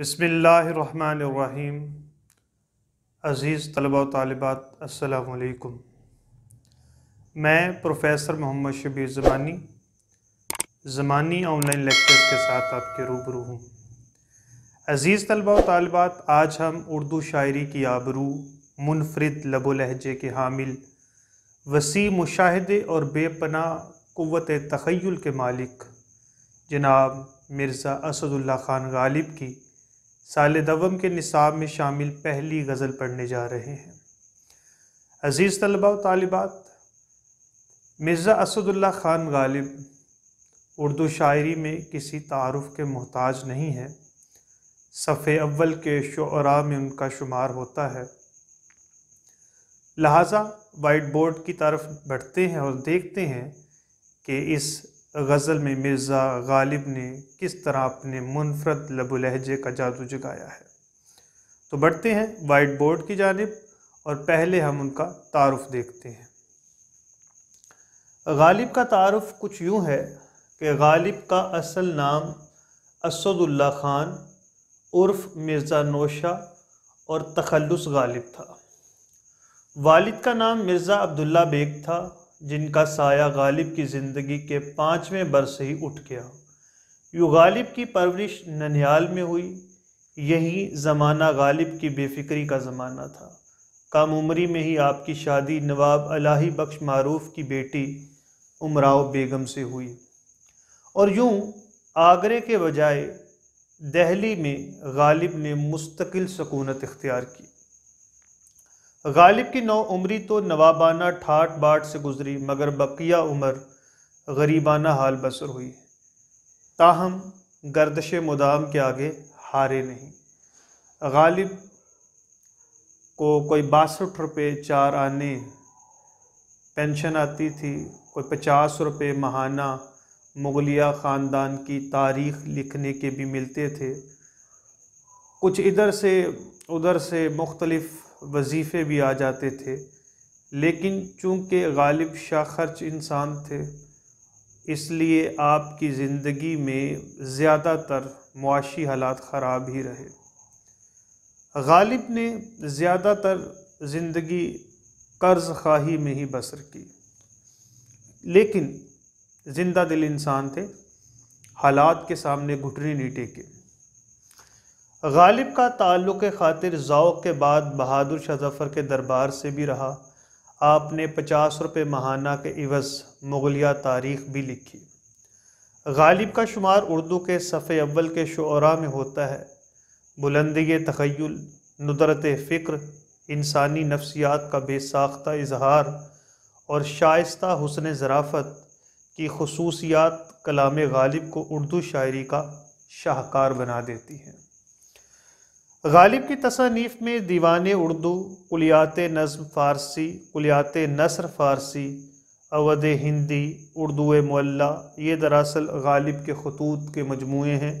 बसमीम अज़ीज़ तलबा तलबात असलकुम मैं professor Mohammad Shabbir Zamani Zamani online lectures के साथ आपके रूबरू हूँ अज़ीज़ तलबा तलबात आज हम उर्दू शायरी की आबरू मुनफरद लबो लहजे के हामिल वसी मुशाहदे और बेपना क़वत तखयल के मालिक जनाब मिर्ज़ा असदुल्ला ख़ान गालिब की साल दवम के निसाब में शामिल पहली गज़ल पढ़ने जा रहे हैं अज़ीज़ तलबा व तालिबात मिर्ज़ा असदुल्ला ख़ान गालिब उर्दू शायरी में किसी तारफ़ के मोहताज नहीं है सफ़े अव्वल के शरा में उनका शुमार होता है लिहाजा वाइट बोर्ड की तरफ बढ़ते हैं और देखते हैं कि इस गज़ल में मिर्ज़ा गालिब ने किस तरह अपने मुनफरद लबो लहजे का जादू जगाया है तो बढ़ते हैं वाइट बोर्ड की जानब और पहले हम उनका तारफ़ देखते हैं गालिब का तारफ़ कुछ यूँ है कि गालिब का असल नाम असदुल्ला ख़ान उर्फ मिर्ज़ा नोशा और तखलस गालिब था वालिद का नाम मिर्ज़ा अब्दुल्ला बेग था जिनका साया गालिब की ज़िंदगी के पाँचवें बरस ही उठ गया यूँ गालिब की परवरिश ननियाल में हुई यही ज़माना गालिब की बेफिक्री का ज़माना था कम उम्री में ही आपकी शादी नवाब अलाही बख्श मारूफ की बेटी उमराव बेगम से हुई और यूं आगरे के बजाय दहली में गालिब ने मुस्तकिल सकूनत इख्तियार की गालिब की नौ उम्री तो नवाबाना ठाट बाट से गुजरी मगर बकिया उम्र गरीबाना हाल बसर हुई ताहम गर्दश मुदाम के आगे हारे नहीं गालिब को कोई बासठ रुपये चार आने पेंशन आती थी कोई पचास रुपये महाना मुगलिया ख़ानदान की तारीख लिखने के भी मिलते थे कुछ इधर से उधर से मुख्तलिफ़ वजीफ़े भी आ जाते थे लेकिन चूँकि गालिब शाह खर्च इंसान थे इसलिए आपकी ज़िंदगी में ज़्यादातर मुआशी हालात ख़राब ही रहे गालिब ने ज़्यादातर ज़िंदगी कर्ज़ खाही में ही बसर की लेकिन ज़िंदा दिल इंसान थे हालात के सामने घुटने नहीं टेके गालिब का ताल्लुक़ खातिर ओक़ के बाद बहादुर शाह जफ़र के दरबार से भी रहा आपने पचास रुपये महाना के इवज़ मुग़लिया तारीख़ भी लिखी गालिब का शुमार उर्दू के सफ़े अव्वल के शुरा में होता है बुलंदी तखयल नुदरत फ़िक्र इंसानी नफ्सियात का बेसाख्ता इजहार और शाइस्ता हुसन ज़राफ़त की खसूसियात कलाम गालिब को उर्दू शायरी का शाहकार बना देती हैं गालिब की तसानीफ़ में दीवान उर्दू कुलियात नज़म फ़ारसी कुलियात नसर फ़ारसी अवध हिंदी उर्दू मल्ला ये दरअसल गालिब के खतूत के मजमू हैं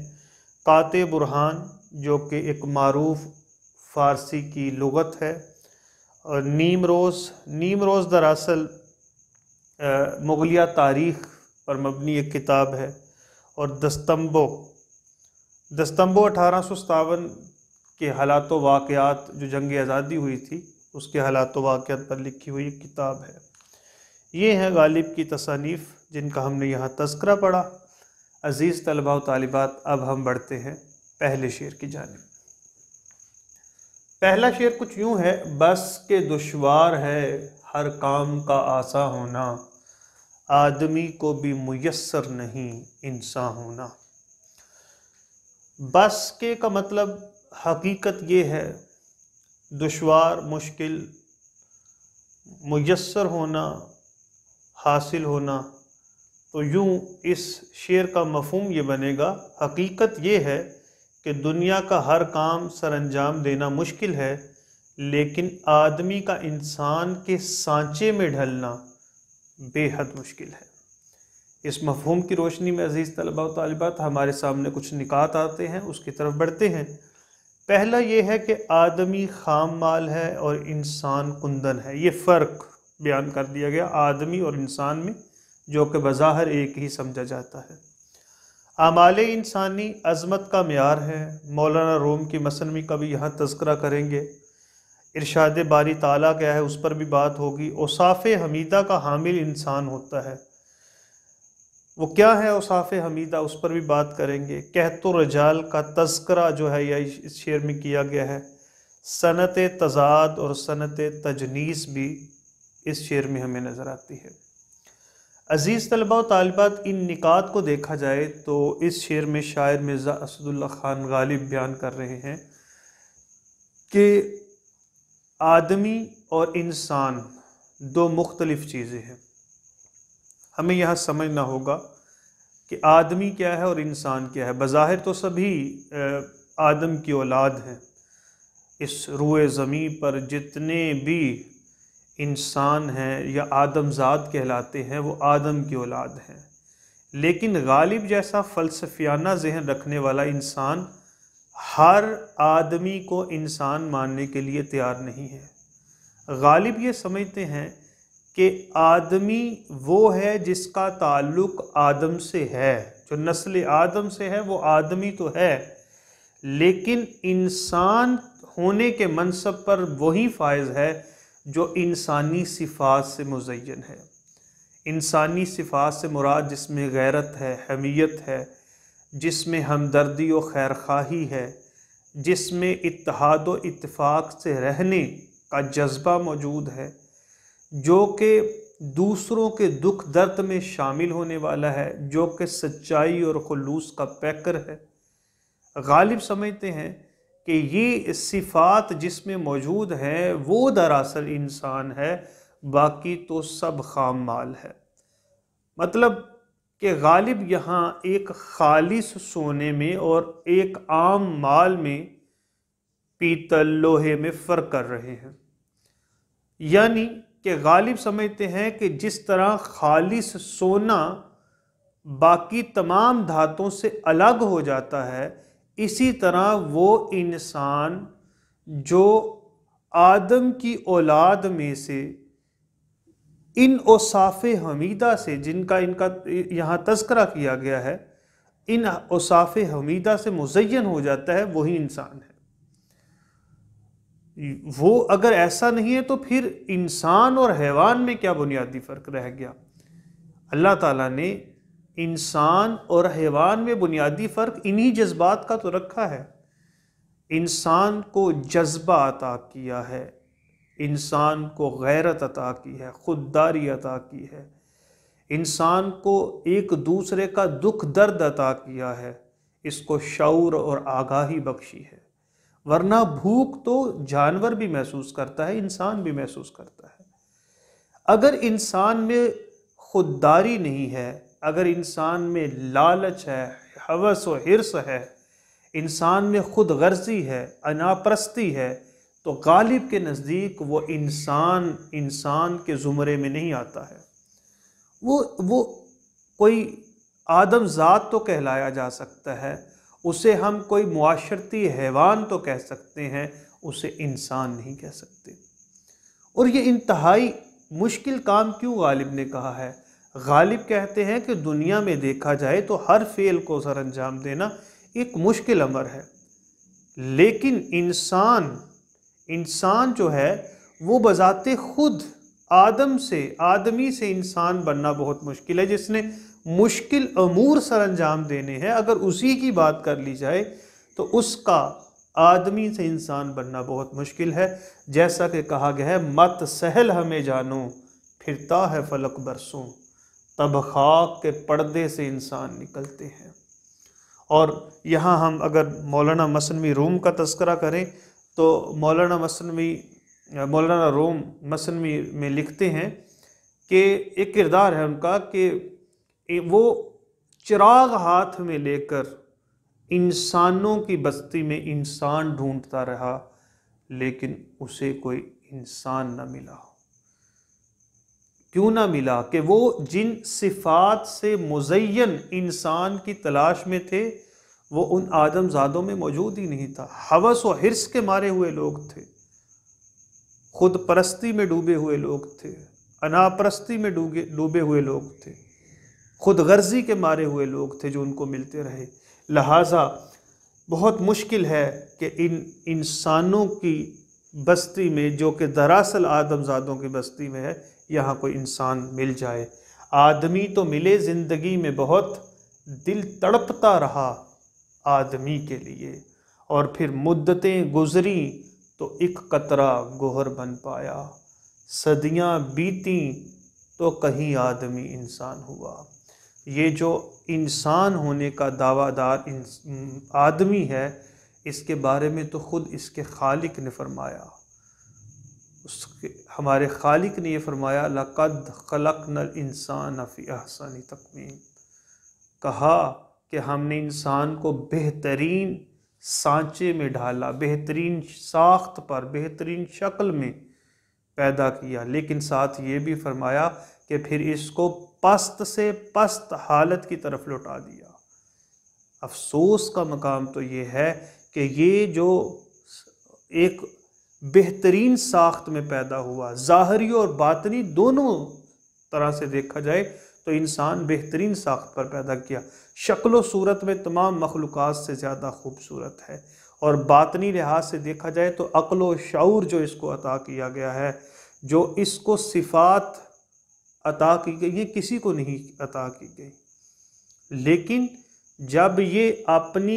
कात बुरहान जो कि एक मरूफ फ़ारसी की लगत है और नीम रोज़ नीम रोज़ दरअसल मुगलिया तारीख़ पर मबनी एक किताब है और दस्तम्बो दस्तम्बो अठारह सौ सतावन के हालात वाक़ात जो जंग आज़ादी हुई थी उसके हालात वाक़ात पर लिखी हुई किताब है ये है गालिब की तसानीफ़ जिनका हमने यहाँ तस्करा पढ़ा अज़ीज़ तलबा तलबात अब हम बढ़ते हैं पहले शेर की जानब पहला शेर कुछ यूँ है बस के दुशवार है हर काम का आसा होना आदमी को भी मैसर नहीं इंसान होना बस के का मतलब हकीकत ये है दुशवार मुश्किल मैसर होना हासिल होना तो यूँ इस शेर का मफहम ये बनेगा हकीकत ये है कि दुनिया का हर काम सर अंजाम देना मुश्किल है लेकिन आदमी का इंसान के सांचे में ढलना बेहद मुश्किल है इस मफहम की रोशनी में अज़ीज़ तलबा तलबात हमारे सामने कुछ निकात आते हैं उसकी तरफ बढ़ते हैं पहला ये है कि आदमी खाम माल है और इंसान कुंदन है ये फ़र्क बयान कर दिया गया आदमी और इंसान में जो कि बज़ाहर एक ही समझा जाता है आमाल इंसानी अजमत का मैार है मौलाना रोम की मसन में कभी यहाँ तस्करा करेंगे इरशाद बारी ताला क्या है उस पर भी बात होगी औसाफ़ हमीदा का हामिल इंसान होता है वो क्या है उसाफ़ हमीदा उस पर भी बात करेंगे कहत रजाल का तस्करा जो है यह इस शेर में किया गया है सनत तजाद और सनत तजनीस भी इस शेर में हमें नज़र आती है अज़ीज़ तलबा तलबात इन निकात को देखा जाए तो इस शेर में शायर मिर्ज़ा असदुल्ला ख़ान गालिब बयान कर रहे हैं कि आदमी और इंसान दो मुख्तलिफ़ चीज़ें हैं हमें यह समझना होगा कि आदमी क्या है और इंसान क्या है बज़ाहिर तो सभी आदम की औलाद हैं इस रुए ज़मीन पर जितने भी इंसान हैं या आदमजात कहलाते हैं वो आदम की औलाद हैं लेकिन गालिब जैसा फ़लसफियाना जहन रखने वाला इंसान हर आदमी को इंसान मानने के लिए तैयार नहीं है गालिब ये समझते हैं कि आदमी वो है जिसका ताल्लुक आदम से है जो नस्ल आदम से है वो आदमी तो है लेकिन इंसान होने के मनसब पर वही फायज है जो इंसानी सिफात से मुजैन है इंसानी सिफात से मुराद जिसमें गैरत है हमीयत है जिसमें हमदर्दी और खैर खाही है जिसमें इतिहाद इतफ़ाक़ से रहने का जज्बा मौजूद है जो कि दूसरों के दुख दर्द में शामिल होने वाला है जो कि सच्चाई और खलूस का पैकर है गालिब समझते हैं कि ये सिफात जिसमें मौजूद हैं वो दरअसल इंसान है बाकी तो सब खाम माल है मतलब कि गालिब यहाँ एक खालिस सोने में और एक आम माल में पीतल लोहे में फ़र्क कर रहे हैं यानी कि गालिब समझते हैं कि जिस तरह खालिश सोना बाकी तमाम धातों से अलग हो जाता है इसी तरह वो इंसान जो आदम की औलाद में से इन उसाफ़ हमीदा से जिनका इनका यहाँ तस्करा किया गया है इन उसाफ़ हमीदा से मुजैन हो जाता है वही इंसान है वो अगर ऐसा नहीं है तो फिर इंसान और हैवान में क्या बुनियादी फ़र्क रह गया अल्लाह ताला ने इंसान और हैवान में बुनियादी फ़र्क इन्हीं जज्बात का तो रखा है इंसान को जज्बा अता किया है इंसान को गैरत अता की है ख़ुददारी अता की है इंसान को एक दूसरे का दुख दर्द अता किया है इसको शौर और आगाही बख्शी है वरना भूख तो जानवर भी महसूस करता है इंसान भी महसूस करता है अगर इंसान में खुददारी नहीं है अगर इंसान में लालच है हवस व हिरस है इंसान में खुद गर्जी है अनाप्रस्ती है तो गालिब के नज़दीक वो इंसान इंसान के ज़ुमरे में नहीं आता है वो वो कोई आदम ज़ात तो कहलाया जा सकता है उसे हम कोई मुआशरती हैवान तो कह सकते हैं उसे इंसान नहीं कह सकते और ये इंतहाई मुश्किल काम क्यों गालिब ने कहा है गालिब कहते हैं कि दुनिया में देखा जाए तो हर फेल को सर अंजाम देना एक मुश्किल अमर है लेकिन इंसान इंसान जो है वो बजाते खुद आदम से आदमी से इंसान बनना बहुत मुश्किल है जिसने मुश्किल अमूर सर अंजाम देने हैं अगर उसी की बात कर ली जाए तो उसका आदमी से इंसान बनना बहुत मुश्किल है जैसा कि कहा गया है मत सहल हमें जानो फिरता है फलक बरसों तब खाक के पर्दे से इंसान निकलते हैं और यहाँ हम अगर मौलाना मसनवी रोम का तस्करा करें तो मौलाना मसनवी मौलाना रोम मसनवी में लिखते हैं कि एक किरदार है उनका कि वो चिराग हाथ में लेकर इंसानों की बस्ती में इंसान ढूंढता रहा लेकिन उसे कोई इंसान ना मिला क्यों ना मिला कि वो जिन सिफात से मुजैन इंसान की तलाश में थे वो उन आदमजादों में मौजूद ही नहीं था हवस और हिरस के मारे हुए लोग थे खुद परस्ती में डूबे हुए लोग थे अनापरस्ती में डूबे डूबे हुए लोग थे खुद गर्जी के मारे हुए लोग थे जो उनको मिलते रहे लिहाजा बहुत मुश्किल है कि इन इंसानों की बस्ती में जो कि दरअसल आदमजादों की बस्ती में है यहाँ कोई इंसान मिल जाए आदमी तो मिले ज़िंदगी में बहुत दिल तड़पता रहा आदमी के लिए और फिर मुद्दतें गुजरी तो एक कतरा गोहर बन पाया सदियां बीती तो कहीं आदमी इंसान हुआ ये जो इंसान होने का दावादार आदमी है इसके बारे में तो ख़ुद इसके खालिक ने फरमाया उसके हमारे खालिक ने यह फरमाया लक़द खलक नल इंसान अफ़ी अहसानी तकमीम कहा कि हमने इंसान को बेहतरीन सांचे में ढाला बेहतरीन साख्त पर बेहतरीन शक्ल में पैदा किया लेकिन साथ ये भी फरमाया कि फिर इसको पस्त से पस्त हालत की तरफ लौटा दिया अफसोस का मकाम तो ये है कि ये जो एक बेहतरीन साख्त में पैदा हुआ ज़ाहरी और बातनी दोनों तरह से देखा जाए तो इंसान बेहतरीन साख्त पर पैदा किया शक्ल सूरत में तमाम मखलूक से ज़्यादा खूबसूरत है और बातनी लिहाज से देखा जाए तो अक्ल व शूर जो इसको अता किया गया है जो इसको सिफात अता की गई ये किसी को नहीं अता की गई लेकिन जब ये अपनी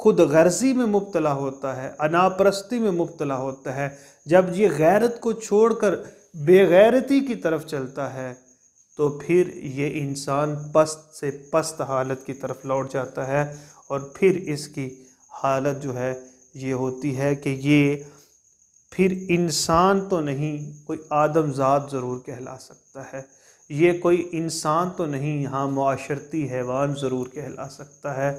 खुद गर्जी में मुबतला होता है अनापरस्ती में मुबतला होता है जब ये गैरत को छोड़कर बेगैरती की तरफ चलता है तो फिर ये इंसान पस्त से पस्त हालत की तरफ लौट जाता है और फिर इसकी हालत जो है ये होती है कि ये फिर इंसान तो नहीं कोई आदमजात ज़रूर कहला सकता है ये कोई इंसान तो नहीं यहाँ माशरती हैवान ज़रूर कहला सकता है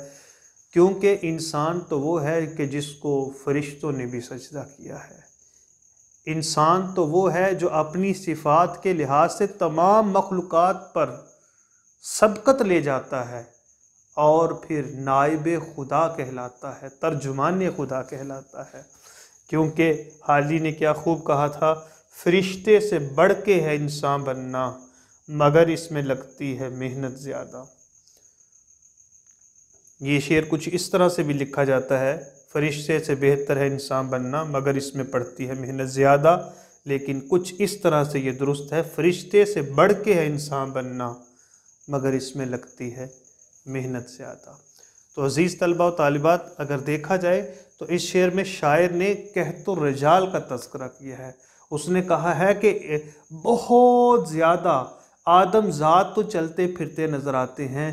क्योंकि इंसान तो वो है कि जिसको फरिश्तों ने भी सजदा किया है इंसान तो वो है जो अपनी सिफात के लिहाज से तमाम मखलूक पर सबकत ले जाता है और फिर नायब खुदा कहलाता है तर्जुमान खुदा कहलाता है क्योंकि ही ने क्या खूब कहा था फरिश्ते से बढ़ के है इंसान बनना मगर इसमें लगती है मेहनत ज़्यादा ये शेर कुछ इस तरह से भी लिखा जाता है फरिश्ते से बेहतर है इंसान बनना मगर इसमें पड़ती है मेहनत ज़्यादा लेकिन कुछ इस तरह से ये दुरुस्त है फरिश्ते से बढ़ के है इंसान बनना मगर इसमें लगती है मेहनत ज़्यादा तो अज़ीज़ तलबा व तालिबात अगर देखा जाए तो इस शेर में शायर ने कहतो रजाल का तस्करा किया है उसने कहा है कि बहुत ज़्यादा आदमजात तो चलते फिरते नज़र आते हैं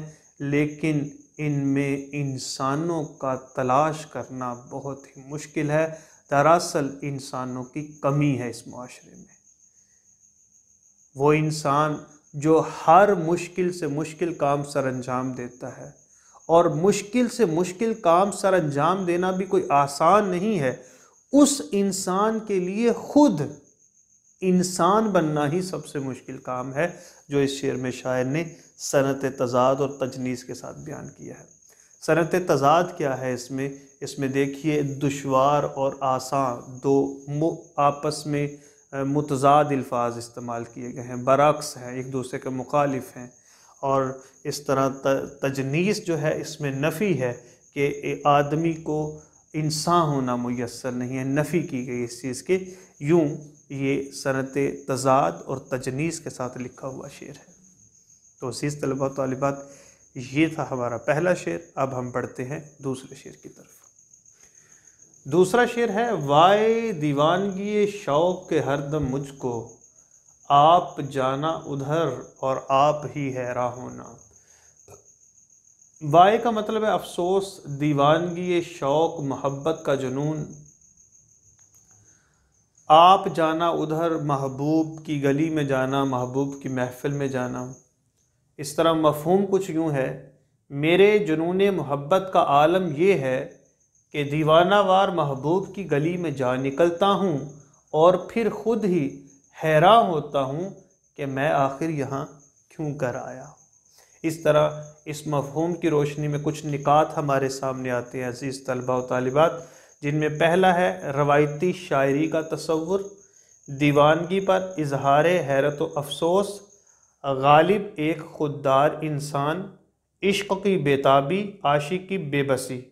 लेकिन इनमें इंसानों का तलाश करना बहुत ही मुश्किल है दरअसल इंसानों की कमी है इस माशरे में वो इंसान जो हर मुश्किल से मुश्किल काम सर अंजाम देता है और मुश्किल से मुश्किल काम सर अंजाम देना भी कोई आसान नहीं है उस इंसान के लिए खुद इंसान बनना ही सबसे मुश्किल काम है जो इस शेर में शायर ने सनत तजाद और तजनीस के साथ बयान किया है सनत तजाद क्या है इसमें इसमें देखिए दुशवार और आसान दो आपस में मुतजाद अल्फाज इस्तेमाल किए गए हैं बरक्स हैं एक दूसरे के मुखालिफ हैं और इस तरह तजनीस जो है इसमें नफ़ी है कि आदमी को इंसान होना मैसर नहीं है नफ़ी की गई इस चीज़ के यूँ ये सनत तजाद और तजनीस के साथ लिखा हुआ शेर है तो अजीज़ तलबा तलबात ये था हमारा पहला शेर अब हम पढ़ते हैं दूसरे शेर की तरफ दूसरा शेर है वाय दीवानगी शौक़ के हरदम मुझको आप जाना उधर और आप ही हैरा होना बाय का मतलब है अफसोस दीवानगी शौक मोहब्बत का जुनून आप जाना उधर महबूब की गली में जाना महबूब की महफ़िल में जाना इस तरह मफहूम कुछ यूँ है मेरे जुनून मोहब्बत का आलम यह है कि दीवानावार महबूब की गली में जा निकलता हूँ और फिर ख़ुद ही हैरान होता हूँ कि मैं आखिर यहाँ क्यों कर आया इस तरह इस मफहूम की रोशनी में कुछ निकात हमारे सामने आते हैं अजीज़ तलबा तलबात जिनमें पहला है रवायती शायरी का तस्वुर दीवानगी पर इजहार हैरत व अफसोस गालिब एक खुददार इंसान इश्क की बेताबी आशिक की बेबसी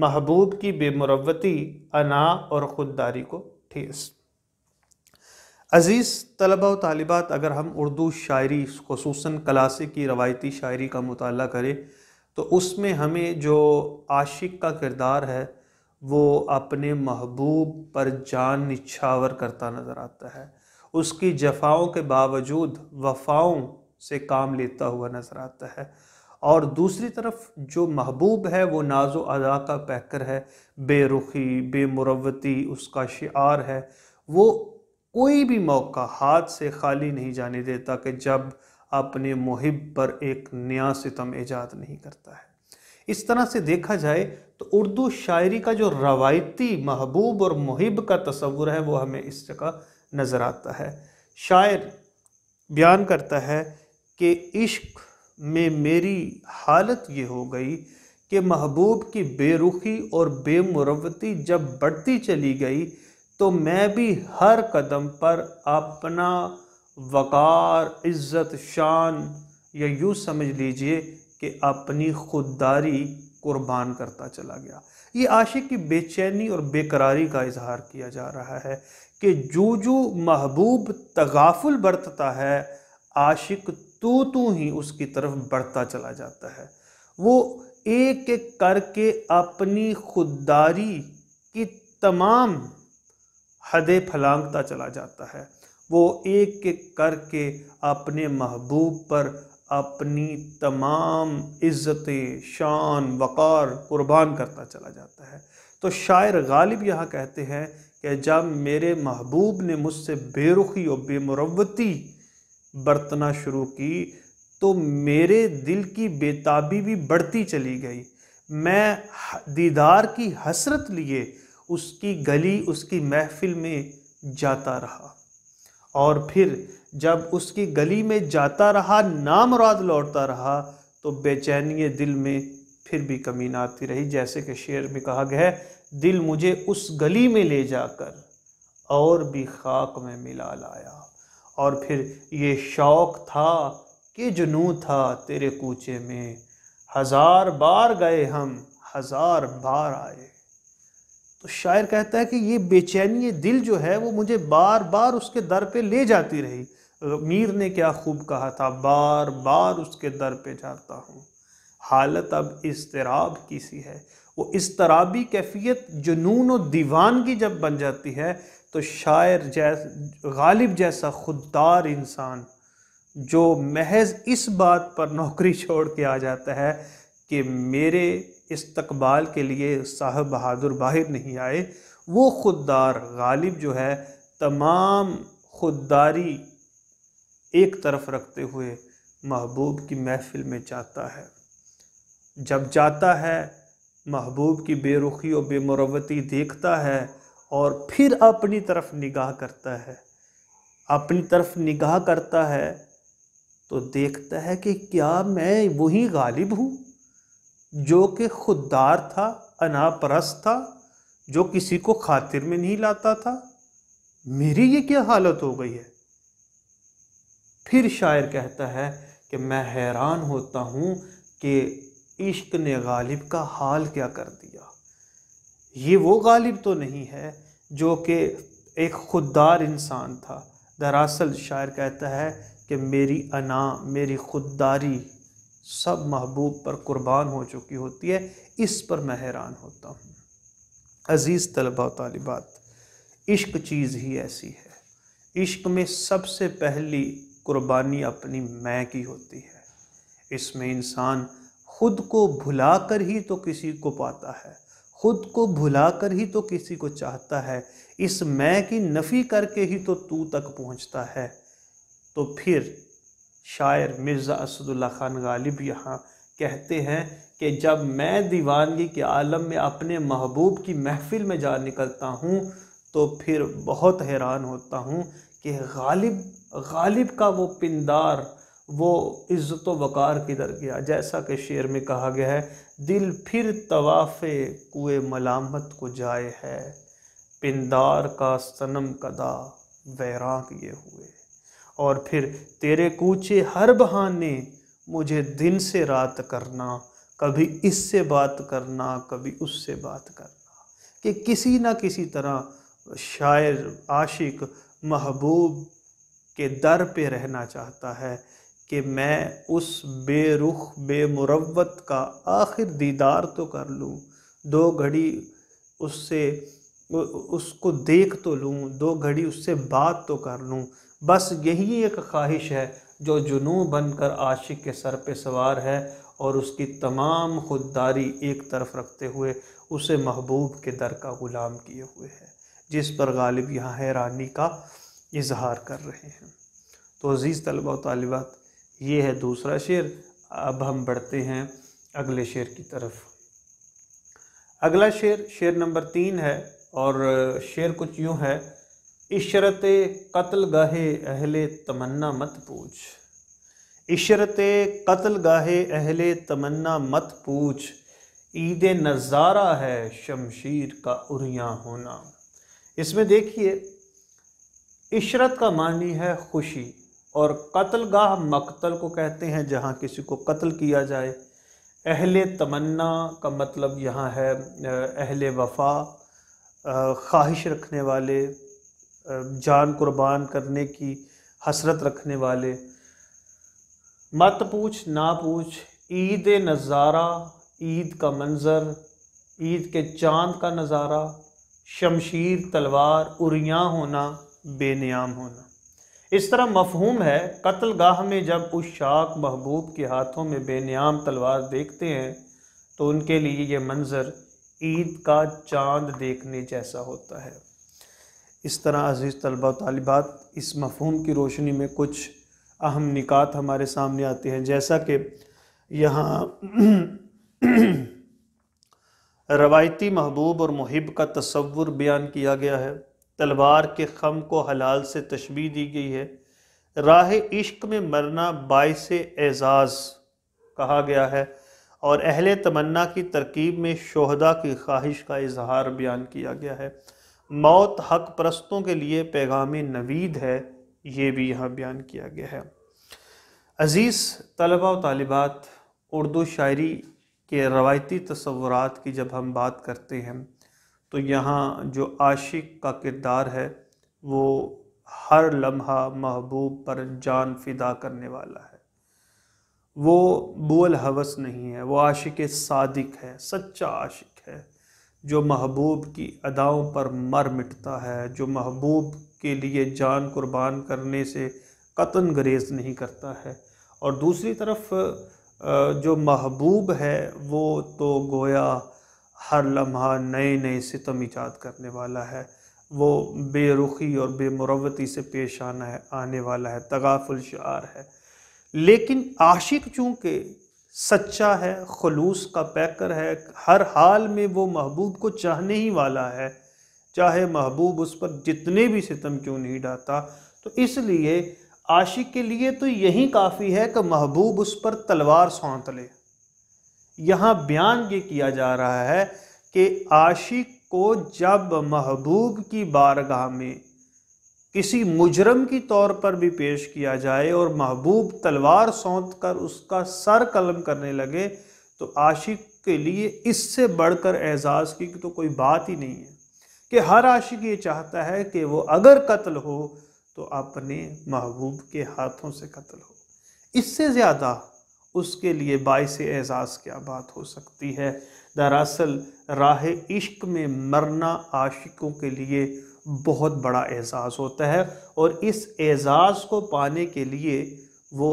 महबूब की बेमरवती अना और ख़ुददारी को ठेस अज़ीज़ तलबा व अगर हम उर्दू शायरी खसूस क्लासिक की रवायती शायरी का मताल करें तो उसमें हमें जो आशिक का किरदार है वो अपने महबूब पर जान निछावर करता नज़र आता है उसकी जफाओं के बावजूद वफाओं से काम लेता हुआ नज़र आता है और दूसरी तरफ जो महबूब है वो नाजो अदा का पैकर है बेरुखी बेमुरवती उसका शार है वो कोई भी मौका हाथ से खाली नहीं जाने देता कि जब अपने मुहिब पर एक नया सितम ईजाद नहीं करता है इस तरह से देखा जाए तो उर्दू शायरी का जो रवायती महबूब और मुहिब का तस्वुर है वो हमें इस जगह नज़र आता है शायर बयान करता है कि इश्क में मेरी हालत ये हो गई कि महबूब की बेरुखी और बेमुरवती जब बढ़ती चली गई तो मैं भी हर कदम पर अपना वक़ार इज़्ज़त शान या यूँ समझ लीजिए कि अपनी खुददारी कुर्बान करता चला गया ये आशिक की बेचैनी और बेकरारी का इजहार किया जा रहा है कि जो जो महबूब तगाफुल बरतता है आशिक तो तो ही उसकी तरफ बढ़ता चला जाता है वो एक एक करके अपनी खुददारी की तमाम हदे फलांगता चला जाता है वो एक एक करके अपने महबूब पर अपनी तमाम इज़्ज़तें शान वक़ार कुर्बान करता चला जाता है तो शायर गालिब यहाँ कहते हैं कि जब मेरे महबूब ने मुझसे बेरुखी और बेमुरवती बरतना शुरू की तो मेरे दिल की बेताबी भी बढ़ती चली गई मैं दीदार की हसरत लिए उसकी गली उसकी महफिल में जाता रहा और फिर जब उसकी गली में जाता रहा रात लौटता रहा तो बेचैनी दिल में फिर भी कमी ना आती रही जैसे कि शेर में कहा गया है दिल मुझे उस गली में ले जाकर और भी खाक में मिला लाया और फिर ये शौक़ था कि जुनू था तेरे कूचे में हज़ार बार गए हम हज़ार बार आए तो शायर कहता है कि ये बेचैनी ये दिल जो है वो मुझे बार बार उसके दर पे ले जाती रही मीर ने क्या खूब कहा था बार बार उसके दर पे जाता हूँ हालत अब इसतराब की सी है वो इसतराबी कैफियत जुनून और दीवान की जब बन जाती है तो शायर जैस गालिब जैसा खुददार इंसान जो महज इस बात पर नौकरी छोड़ के आ जाता है कि मेरे इस्तकबाल के लिए साहब बहादुर बाहर नहीं आए वो खुददार गालिब जो है तमाम खुददारी एक तरफ रखते हुए महबूब की महफिल में जाता है जब जाता है महबूब की बेरुखी और बेमरवती देखता है और फिर अपनी तरफ निगाह करता है अपनी तरफ निगाह करता है तो देखता है कि क्या मैं वही गालिब हूँ जो कि खुददार था अनापरस्त था जो किसी को खातिर में नहीं लाता था मेरी ये क्या हालत हो गई है फिर शायर कहता है कि मैं हैरान होता हूँ कि इश्क ने गालिब का हाल क्या कर दिया ये वो गालिब तो नहीं है जो कि एक खुददार इंसान था दरअसल शायर कहता है कि मेरी अना मेरी खुददारी सब महबूब पर कुर्बान हो चुकी होती है इस पर मैं हैरान होता हूँ अज़ीज़ तलबा तालिबात इश्क चीज़ ही ऐसी है इश्क में सबसे पहली कुर्बानी अपनी मैं की होती है इसमें इंसान खुद को भुला कर ही तो किसी को पाता है खुद को भुला कर ही तो किसी को चाहता है इस मैं की नफ़ी करके ही तो तू तक पहुँचता है तो फिर शायर मिर्ज़ा असदुल्ला ख़ान गालिब यहाँ कहते हैं कि जब मैं दीवानगी के आलम में अपने महबूब की महफिल में जा निकलता हूँ तो फिर बहुत हैरान होता हूँ कि गालिब गालिब का वो पिंदार वो इज़्ज़त वक़ार किधर गया जैसा कि शेर में कहा गया है दिल फिर तवाफ़ कुए मलामत को जाए है पिंदार का सनम कदा वैरां किए हुए और फिर तेरे कूचे हर बहाने मुझे दिन से रात करना कभी इससे बात करना कभी उससे बात करना कि किसी ना किसी तरह शायर आशिक महबूब के दर पे रहना चाहता है कि मैं उस बेरुख बेमुरवत का आखिर दीदार तो कर लूँ दो घड़ी उससे उसको देख तो लूँ दो घड़ी उससे बात तो कर लूँ बस यही एक ख्वाहिश है जो जुनू बनकर आशिक के सर पे सवार है और उसकी तमाम खुददारी एक तरफ रखते हुए उसे महबूब के दर का ग़ुलाम किए हुए है जिस पर गालिब यहाँ हैरानी का इजहार कर रहे हैं तो अज़ीज़ तलबा तलबात ये है दूसरा शेर अब हम बढ़ते हैं अगले शेर की तरफ अगला शेर शेर नंबर तीन है और शेर कुछ यूँ है इशरत कत्ल गाहे अहले तमन्ना मत पूछ इशरत कत्ल गाहे अहले तमन्ना मत पूछ ईद नज़ारा है शमशीर का उरिया होना इसमें देखिए इशरत का मानी है खुशी और कत्ल गाह मकतल को कहते हैं जहाँ किसी को कत्ल किया जाए अहले तमन्ना का मतलब यहाँ है अहले वफा ख्वाहिश रखने वाले जान कुर्बान करने की हसरत रखने वाले मत पूछ ना पूछ ईद नज़ारा ईद का मंज़र ईद के चांद का नज़ारा शमशीर तलवार उरियाँ होना बेनियाम होना इस तरह मफहूम है कत्ल गाह में जब उस शाख महबूब के हाथों में बेनियाम तलवार देखते हैं तो उनके लिए ये मंज़र ईद का चांद देखने जैसा होता है इस तरह अज़ीज़ तलबा तलबात इस मफहम की रोशनी में कुछ अहम निकात हमारे सामने आते हैं जैसा कि यहाँ रवायती महबूब और महब का तस्वुर बयान किया गया है तलवार के खम को हलाल से तशबी दी गई है राह इश्क में मरना बायस एजाज़ कहा गया है और अहल तमन्ना की तरकीब में शहदा की ख्वाहिश का इजहार बयान किया गया है मौत हक परस्तों के लिए पैगाम नवीद है ये भी यहाँ बयान किया गया है अज़ीज़ तलबा व उर्दू शायरी के रवायती तस्वुरात की जब हम बात करते हैं तो यहाँ जो आशिक का किरदार है वो हर लम्हा महबूब पर जान फिदा करने वाला है वो बोल हवस नहीं है वो आशिक सादिक है सच्चा आशिक जो महबूब की अदाओं पर मर मिटता है जो महबूब के लिए जान कुर्बान करने से कतन ग्रेज नहीं करता है और दूसरी तरफ जो महबूब है वो तो गोया हर लम्हा नए नए सितम ईजाद करने वाला है वो बेरुखी और बेमरवती से पेश आना है आने वाला है तगाफुल शार है लेकिन आशिक चूँकि सच्चा है खलूस का पैकर है हर हाल में वो महबूब को चाहने ही वाला है चाहे महबूब उस पर जितने भी सितम क्यों नहीं डाता तो इसलिए आशिक के लिए तो यही काफ़ी है कि महबूब उस पर तलवार सौंत ले यहाँ बयान ये किया जा रहा है कि आशिक को जब महबूब की बारगाह में किसी मुजरम की तौर पर भी पेश किया जाए और महबूब तलवार सौंत कर उसका सर कलम करने लगे तो आशिक के लिए इससे बढ़कर एजाज़ की तो कोई बात ही नहीं है कि हर आशिक ये चाहता है कि वो अगर कत्ल हो तो अपने महबूब के हाथों से कत्ल हो इससे ज़्यादा उसके लिए बायस एजाज़ क्या बात हो सकती है दरअसल राह इश्क में मरना आशिकों के लिए बहुत बड़ा एज़ाज़ होता है और इस एज़ाज़ को पाने के लिए वो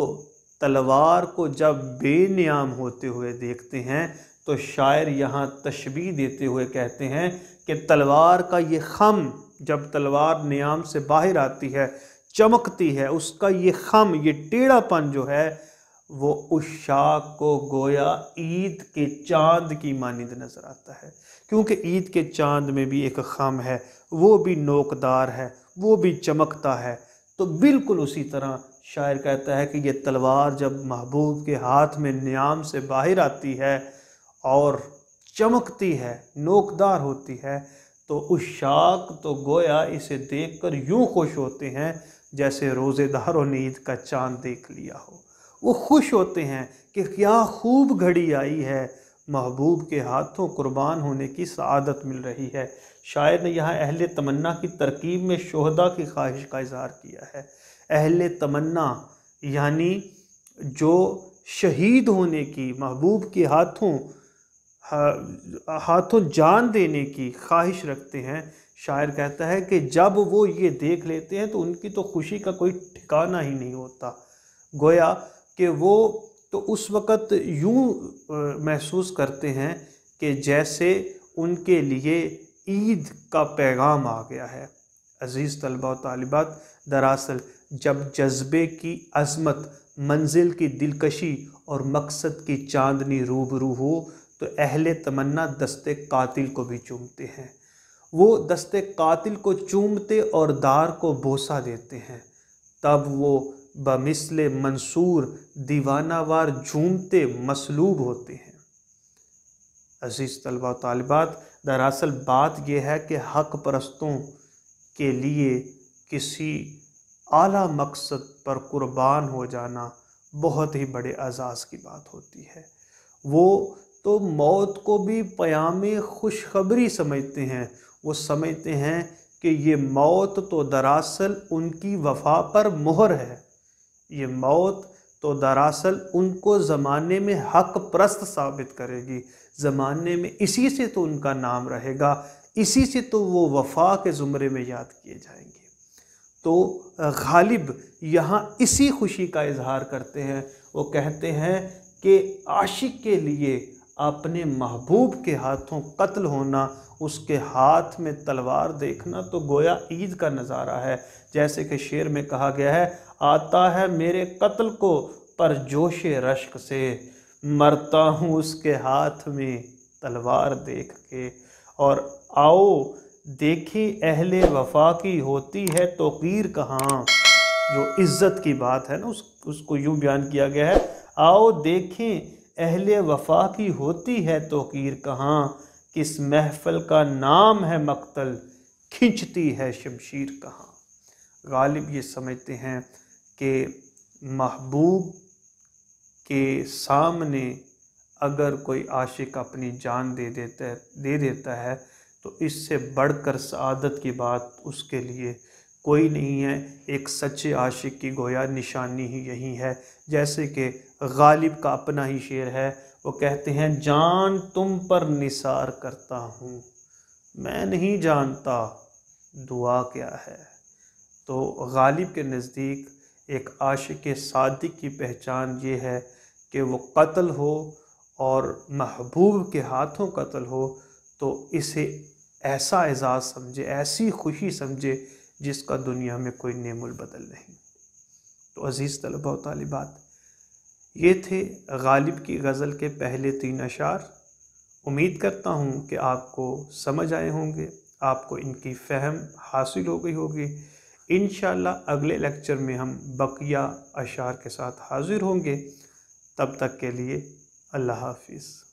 तलवार को जब बेनियाम होते हुए देखते हैं तो शायर यहाँ तशबी देते हुए कहते हैं कि तलवार का ये खम जब तलवार नियाम से बाहर आती है चमकती है उसका ये खम ये टेढ़ापन जो है वो उस शाख को गोया ईद के चांद की मानद नज़र आता है क्योंकि ईद के चांद में भी एक खम है वो भी नोकदार है वो भी चमकता है तो बिल्कुल उसी तरह शायर कहता है कि ये तलवार जब महबूब के हाथ में न्याम से बाहर आती है और चमकती है नोकदार होती है तो उस शाख तो गोया इसे देखकर यूं खुश होते हैं जैसे रोज़ेदार नींद का चांद देख लिया हो वो खुश होते हैं कि क्या खूब घड़ी आई है महबूब के हाथों कुर्बान होने की सआदत मिल रही है शायर ने यहाँ अहल तमन्ना की तरकीब में शहदा की ख्वाहिश का इजहार किया है अहल तमन्ना यानी जो शहीद होने की महबूब के हाथों हाथों जान देने की ख्वाहिश रखते हैं शायर कहता है कि जब वो ये देख लेते हैं तो उनकी तो खुशी का कोई ठिकाना ही नहीं होता गोया कि वो तो उस वक़्त यूँ महसूस करते हैं कि जैसे उनके लिए ईद का पैगाम आ गया है अज़ीज़ तलबा तलबात दरअसल जब जज्बे की अज़मत मंजिल की दिलकशी और मकसद की चांदनी रूबरू हो तो अहले तमन्ना दस्ते कातिल को भी चूमते हैं वो दस्ते कातिल को चूमते और दार को बोसा देते हैं तब वो बमिसल मंसूर दीवानावार झूमते मसलूब होते हैं अज़ीज़ तलबा तलबात दरअसल बात यह है कि हक परस्तों के लिए किसी आला मकसद पर कुर्बान हो जाना बहुत ही बड़े एजाज़ की बात होती है वो तो मौत को भी प्याम खुशखबरी समझते हैं वो समझते हैं कि ये मौत तो दरअसल उनकी वफा पर मोहर है ये मौत तो दरअसल उनको ज़माने में हक प्रस्त साबित करेगी ज़माने में इसी से तो उनका नाम रहेगा इसी से तो वो वफा के ज़ुमरे में याद किए जाएंगे तो गालिब यहाँ इसी खुशी का इजहार करते हैं वो कहते हैं कि आशिक के लिए अपने महबूब के हाथों कत्ल होना उसके हाथ में तलवार देखना तो गोया ईद का नज़ारा है जैसे कि शेर में कहा गया है आता है मेरे कत्ल को पर जोश रश्क से मरता हूँ उसके हाथ में तलवार देख के और आओ देखें अहले वफा की होती है तो क़ीर कहाँ जो इज़्ज़त की बात है ना उस उसको यूँ बयान किया गया है आओ देखें अहले वफा की होती है तोकीर कहाँ किस महफल का नाम है मकतल खींचती है शमशीर कहाँ गालिब ये समझते हैं कि महबूब के सामने अगर कोई आशिक अपनी जान दे देता है दे देता है तो इससे बढ़कर सआदत की बात उसके लिए कोई नहीं है एक सच्चे आशिक की गोया निशानी ही यही है जैसे कि गालिब का अपना ही शेर है वो कहते हैं जान तुम पर निसार करता हूँ मैं नहीं जानता दुआ क्या है तो गालिब के नज़दीक एक आशिक सादिक की पहचान ये है कि वो कत्ल हो और महबूब के हाथों कत्ल हो तो इसे ऐसा एजाज़ समझे ऐसी खुशी समझे जिसका दुनिया में कोई नेमुल बदल नहीं तो अज़ीज़ तलबा तलबात ये थे गालिब की गज़ल के पहले तीन अशार उम्मीद करता हूँ कि आपको समझ आए होंगे आपको इनकी फहम हासिल हो गई होगी इन अगले लेक्चर में हम बकिया अशार के साथ हाजिर होंगे तब तक के लिए अल्लाह हाफिज़